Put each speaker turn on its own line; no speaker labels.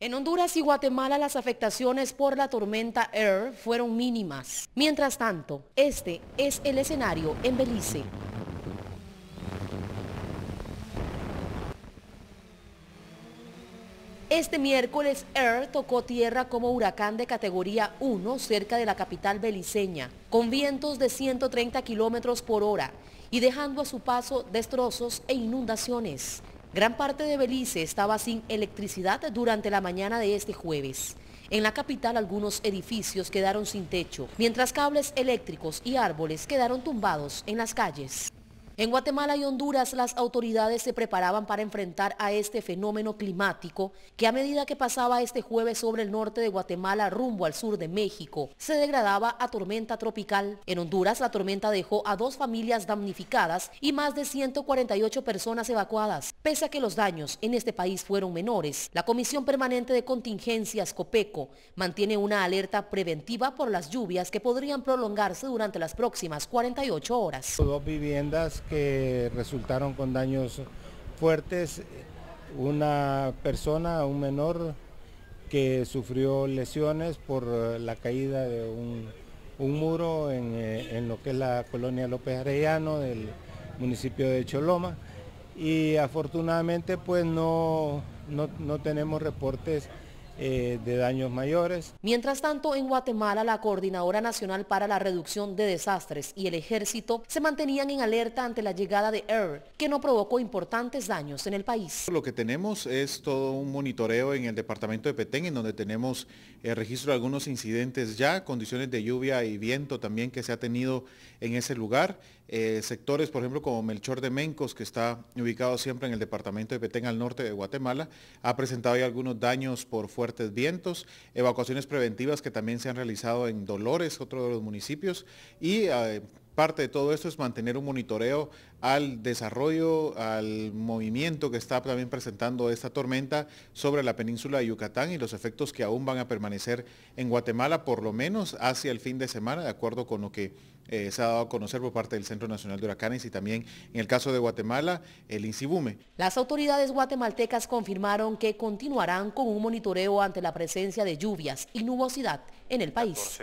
En Honduras y Guatemala las afectaciones por la tormenta Air fueron mínimas. Mientras tanto, este es el escenario en Belice. Este miércoles Air tocó tierra como huracán de categoría 1 cerca de la capital beliceña, con vientos de 130 kilómetros por hora y dejando a su paso destrozos e inundaciones. Gran parte de Belice estaba sin electricidad durante la mañana de este jueves. En la capital algunos edificios quedaron sin techo, mientras cables eléctricos y árboles quedaron tumbados en las calles. En Guatemala y Honduras las autoridades se preparaban para enfrentar a este fenómeno climático que a medida que pasaba este jueves sobre el norte de Guatemala rumbo al sur de México se degradaba a tormenta tropical. En Honduras la tormenta dejó a dos familias damnificadas y más de 148 personas evacuadas. Pese a que los daños en este país fueron menores, la Comisión Permanente de Contingencias COPECO mantiene una alerta preventiva por las lluvias que podrían prolongarse durante las próximas 48 horas.
Dos viviendas que resultaron con daños fuertes. Una persona, un menor, que sufrió lesiones por la caída de un, muro eh, en, lo que es la colonia López Arellano del municipio de Choloma. Y afortunadamente pues no, no tenemos reportes eh, de daños mayores.
Mientras tanto, en Guatemala, la Coordinadora Nacional para la Reducción de Desastres y el Ejército se mantenían en alerta ante la llegada de air que no provocó importantes daños en el país.
Lo que tenemos es todo un monitoreo en el departamento de Petén, en donde tenemos eh, registro de algunos incidentes ya, condiciones de lluvia y viento también que se ha tenido en ese lugar. Eh, sectores, por ejemplo, como Melchor de Mencos, que está ubicado siempre en el departamento de Petén al norte de Guatemala, ha presentado algunos daños por fuerza fuertes vientos, evacuaciones preventivas que también se han realizado en Dolores, otro de los municipios, y eh, Parte de todo esto es mantener un monitoreo al desarrollo, al movimiento que está también presentando esta tormenta sobre la península de Yucatán y los efectos que aún van a permanecer en Guatemala, por lo menos hacia el fin de semana, de acuerdo con lo que eh, se ha dado a conocer por parte del Centro Nacional de Huracanes y también en el caso de Guatemala, el INSIBUME.
Las autoridades guatemaltecas confirmaron que continuarán con un monitoreo ante la presencia de lluvias y nubosidad en el país.